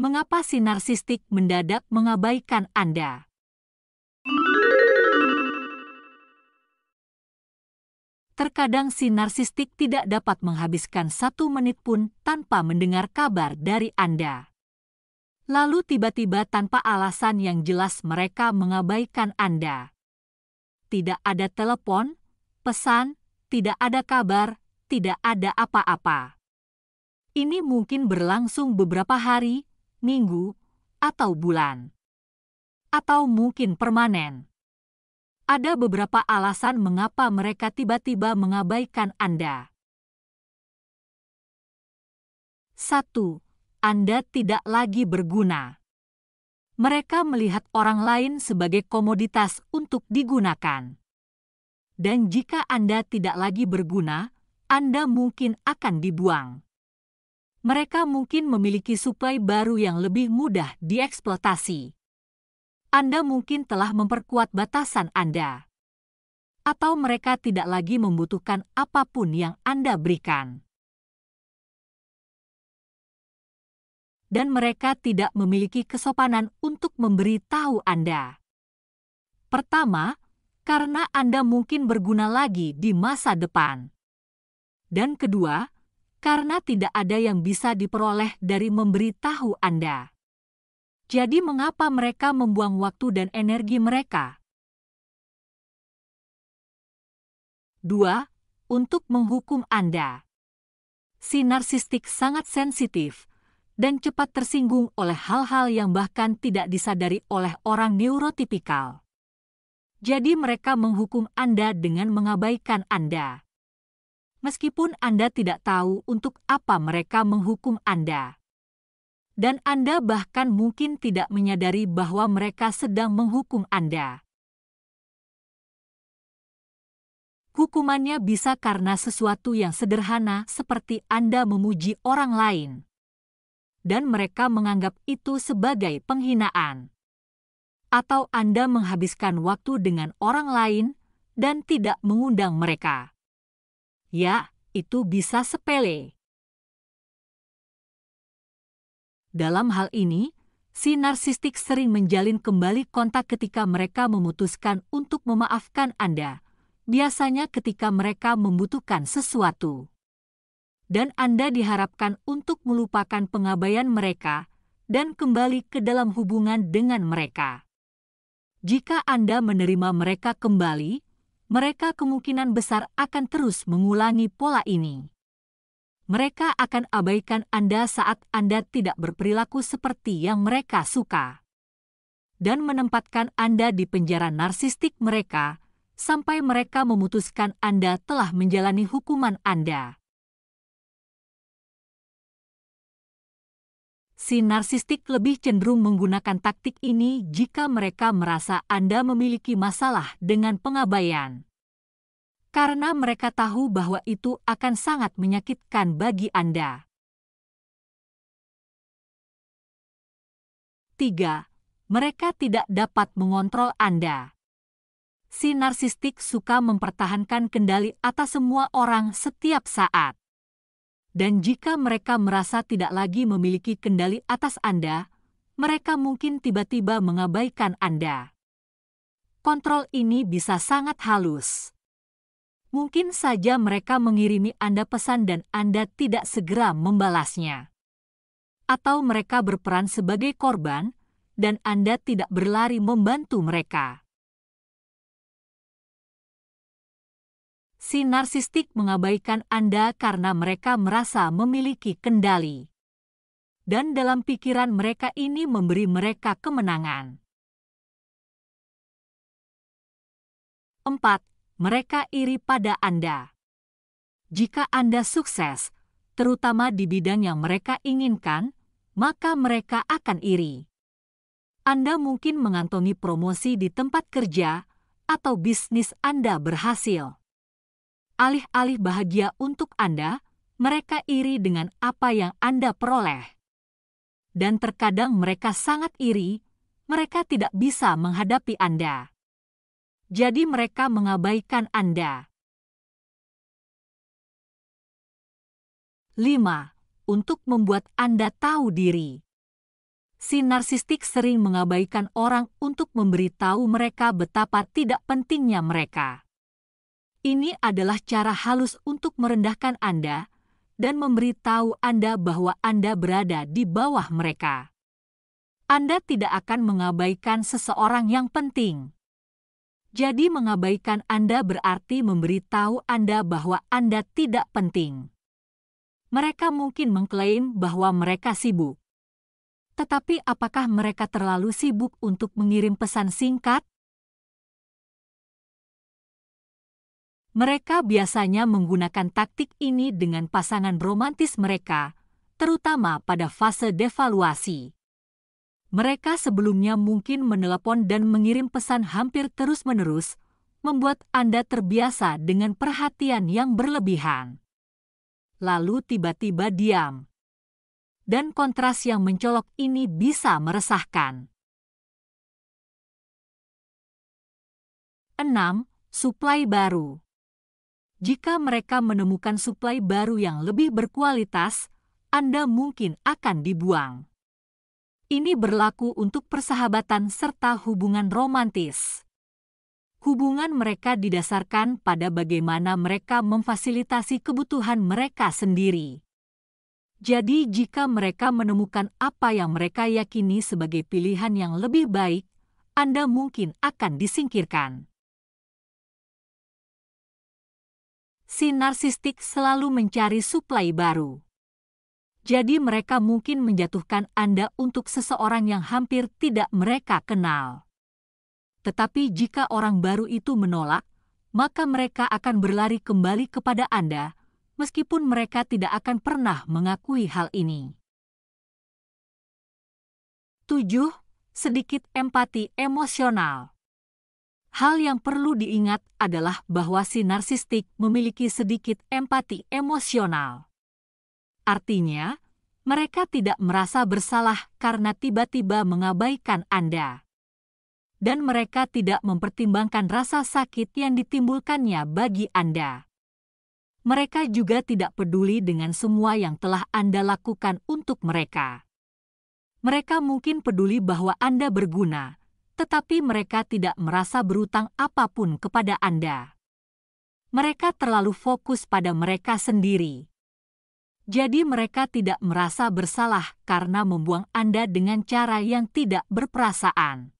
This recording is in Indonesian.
mengapa si narsistik mendadak mengabaikan Anda? Terkadang si narsistik tidak dapat menghabiskan satu menit pun tanpa mendengar kabar dari Anda. Lalu tiba-tiba tanpa alasan yang jelas mereka mengabaikan Anda. Tidak ada telepon, pesan, tidak ada kabar, tidak ada apa-apa. Ini mungkin berlangsung beberapa hari, minggu, atau bulan. Atau mungkin permanen. Ada beberapa alasan mengapa mereka tiba-tiba mengabaikan Anda. 1. Anda tidak lagi berguna. Mereka melihat orang lain sebagai komoditas untuk digunakan. Dan jika Anda tidak lagi berguna, Anda mungkin akan dibuang mereka mungkin memiliki suplai baru yang lebih mudah dieksploitasi. Anda mungkin telah memperkuat batasan Anda, atau mereka tidak lagi membutuhkan apapun yang Anda berikan, dan mereka tidak memiliki kesopanan untuk memberi tahu Anda. Pertama, karena Anda mungkin berguna lagi di masa depan, dan kedua, karena tidak ada yang bisa diperoleh dari memberitahu Anda. Jadi, mengapa mereka membuang waktu dan energi mereka? 2. Untuk menghukum Anda. Si narsistik sangat sensitif dan cepat tersinggung oleh hal-hal yang bahkan tidak disadari oleh orang neurotipikal. Jadi mereka menghukum Anda dengan mengabaikan Anda meskipun Anda tidak tahu untuk apa mereka menghukum Anda. Dan Anda bahkan mungkin tidak menyadari bahwa mereka sedang menghukum Anda. Hukumannya bisa karena sesuatu yang sederhana, seperti Anda memuji orang lain, dan mereka menganggap itu sebagai penghinaan atau Anda menghabiskan waktu dengan orang lain dan tidak mengundang mereka. Ya, itu bisa sepele. Dalam hal ini, si narsistik sering menjalin kembali kontak ketika mereka memutuskan untuk memaafkan Anda, biasanya ketika mereka membutuhkan sesuatu. Dan Anda diharapkan untuk melupakan pengabaian mereka dan kembali ke dalam hubungan dengan mereka. Jika Anda menerima mereka kembali, mereka kemungkinan besar akan terus mengulangi pola ini. Mereka akan abaikan Anda saat Anda tidak berperilaku seperti yang mereka suka, dan menempatkan Anda di penjara narsistik mereka sampai mereka memutuskan Anda telah menjalani hukuman Anda. Si narsistik lebih cenderung menggunakan taktik ini jika mereka merasa Anda memiliki masalah dengan pengabaian. Karena mereka tahu bahwa itu akan sangat menyakitkan bagi Anda. 3. Mereka tidak dapat mengontrol Anda. Si narsistik suka mempertahankan kendali atas semua orang setiap saat. Dan jika mereka merasa tidak lagi memiliki kendali atas Anda, mereka mungkin tiba-tiba mengabaikan Anda. Kontrol ini bisa sangat halus. Mungkin saja mereka mengirimi Anda pesan dan Anda tidak segera membalasnya. Atau mereka berperan sebagai korban, dan Anda tidak berlari membantu mereka. si narsistik mengabaikan Anda karena mereka merasa memiliki kendali. Dan dalam pikiran mereka ini memberi mereka kemenangan. 4. Mereka iri pada Anda. Jika Anda sukses, terutama di bidang yang mereka inginkan, maka mereka akan iri. Anda mungkin mengantongi promosi di tempat kerja atau bisnis Anda berhasil alih-alih bahagia untuk Anda, mereka iri dengan apa yang Anda peroleh. Dan terkadang mereka sangat iri, mereka tidak bisa menghadapi Anda. Jadi mereka mengabaikan Anda. 5. Untuk membuat Anda tahu diri si narsistik sering mengabaikan orang untuk memberitahu mereka betapa tidak pentingnya mereka. Ini adalah cara halus untuk merendahkan Anda dan memberitahu Anda bahwa Anda berada di bawah mereka. Anda tidak akan mengabaikan seseorang yang penting. Jadi, mengabaikan Anda berarti memberitahu Anda bahwa Anda tidak penting. Mereka mungkin mengklaim bahwa mereka sibuk, tetapi apakah mereka terlalu sibuk untuk mengirim pesan singkat? Mereka biasanya menggunakan taktik ini dengan pasangan romantis mereka, terutama pada fase devaluasi. Mereka sebelumnya mungkin menelepon dan mengirim pesan hampir terus-menerus, membuat Anda terbiasa dengan perhatian yang berlebihan. Lalu tiba-tiba diam. Dan kontras yang mencolok ini bisa meresahkan. 6. Suplai baru jika mereka menemukan suplai baru yang lebih berkualitas, Anda mungkin akan dibuang. Ini berlaku untuk persahabatan serta hubungan romantis. Hubungan mereka didasarkan pada bagaimana mereka memfasilitasi kebutuhan mereka sendiri. Jadi, jika mereka menemukan apa yang mereka yakini sebagai pilihan yang lebih baik, Anda mungkin akan disingkirkan. si narsistik selalu mencari suplai baru. Jadi mereka mungkin menjatuhkan Anda untuk seseorang yang hampir tidak mereka kenal. Tetapi jika orang baru itu menolak, maka mereka akan berlari kembali kepada Anda, meskipun mereka tidak akan pernah mengakui hal ini. 7. Sedikit empati emosional Hal yang perlu diingat adalah bahwa si narsistik memiliki sedikit empati emosional. Artinya, mereka tidak merasa bersalah karena tiba-tiba mengabaikan Anda. Dan mereka tidak mempertimbangkan rasa sakit yang ditimbulkannya bagi Anda. Mereka juga tidak peduli dengan semua yang telah Anda lakukan untuk mereka. Mereka mungkin peduli bahwa Anda berguna, tetapi mereka tidak merasa berutang apapun kepada Anda. Mereka terlalu fokus pada mereka sendiri. Jadi mereka tidak merasa bersalah karena membuang Anda dengan cara yang tidak berperasaan.